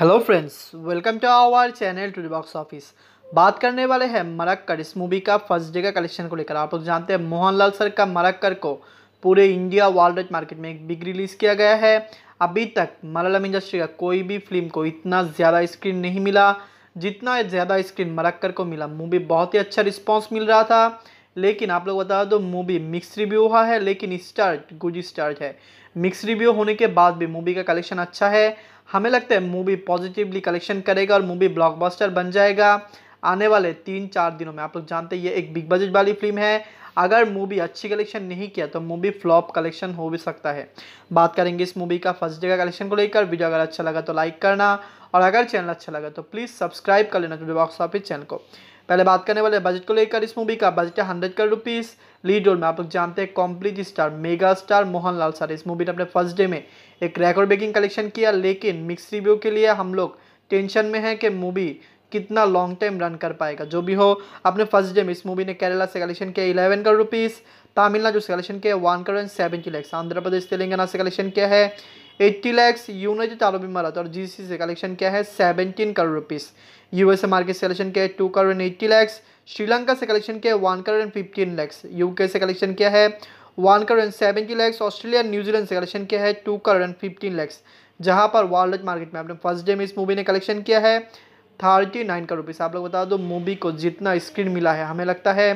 hello friends welcome to our channel to box office बात करने वाले हैं मरक्कर इस मूवी का फर्स्ट डे का कलेक्शन को लेकर आप लोग जानते हैं मोहनलाल सर का मरक्कर को पूरे इंडिया वर्ल्ड मार्केट में एक बिग रिलीज़ किया गया है अभी तक मलयालम इंडस्ट्री का कोई भी फिल्म को इतना ज़्यादा स्क्रीन नहीं मिला जितना ज़्यादा स्क्रीन मरक्कर को मिला मूवी बहुत ही अच्छा रिस्पॉन्स मिल रहा था लेकिन आप लोग बता दो मूवी मिक्स रिव्यू हुआ है लेकिन स्टार्ट गुड स्टार्ट है मिक्स रिव्यू होने के बाद भी मूवी का कलेक्शन अच्छा है हमें लगता है मूवी पॉजिटिवली कलेक्शन करेगा और मूवी ब्लॉकबस्टर बन जाएगा आने वाले तीन चार दिनों में आप लोग जानते हैं ये एक बिग बजट वाली फिल्म है अगर मूवी अच्छी कलेक्शन नहीं किया तो मूवी फ्लॉप कलेक्शन हो भी सकता है बात करेंगे इस मूवी का फर्स्ट डे का कलेक्शन को लेकर वीडियो अगर अच्छा लगा तो लाइक करना और अगर चैनल अच्छा लगा तो प्लीज़ सब्सक्राइब कर लेना बॉक्स ऑफिस चैनल को पहले बात करने वाले बजट को लेकर इस मूवी का बजट है hundred crore rupees lead role में आप लोग जानते हैं complete star mega star Mohanlal sir इस मूवी ने अपने फर्स्ट डे में एक रेकॉर्ड ब्रेकिंग कलेक्शन किया लेकिन मिक्स रिव्यू के लिए हम लोग टेंशन में है कि मूवी कितना लॉन्ग टाइम रन कर पाएगा जो भी हो अपने फर्स्ट डे में इस मूवी ने केरला से कलेक्शन किया इलेवन करोड़ रुपीज़ तमिलनाडु से कलेक्शन किया one crore and seventy lakhs Andhra Pradesh Telangana से कलेक्शन किया है एट्टी लैक्स यूनाइटेड तो इमारत इमारात और जीसी से कलेक्शन क्या है seventeen crore rupees USA market से कलेक्शन क्या है two crore and eighty lakhs Sri Lanka से कलेक्शन क्या है one crore and fifteen lakhs UK से कलेक्शन क्या है one crore and seventy lakhs Australia New Zealand से कलेक्शन क्या है two crore and fifteen lakhs जहाँ पर वर्ल्ड मार्केट में आपने फर्स्ट डे में इस मूवी ने कलेक्शन किया है थर्टी नाइन करोड़ रुपीज़ आप लोग बता दो मूवी को जितना स्क्रीन मिला है हमें लगता है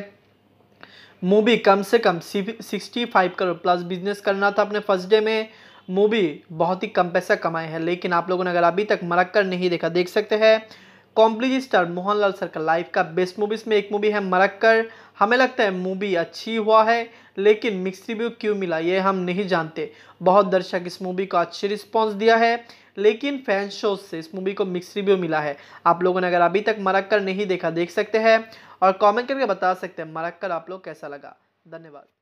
मूवी कम से कम sixty five crore plus business करना था अपने फर्स्ट डे में मूवी बहुत ही कम पैसा कमाए हैं लेकिन आप लोगों ने अगर अभी तक मरक्कर नहीं देखा देख सकते हैं कॉम्प्लीज स्टार मोहनलाल सर का लाइफ का बेस्ट मूवीज में एक मूवी है मरक्कर हमें लगता है मूवी अच्छी हुआ है लेकिन मिक्स रिव्यू क्यों मिला ये हम नहीं जानते बहुत दर्शक इस मूवी को अच्छी रिस्पॉन्स दिया है लेकिन फैन शो से इस मूवी को मिक्स रिव्यू मिला है आप लोगों ने अगर अभी तक मरक्कर नहीं देखा देख सकते हैं और कॉमेंट करके बता सकते हैं मरक्कर आप लोग कैसा लगा धन्यवाद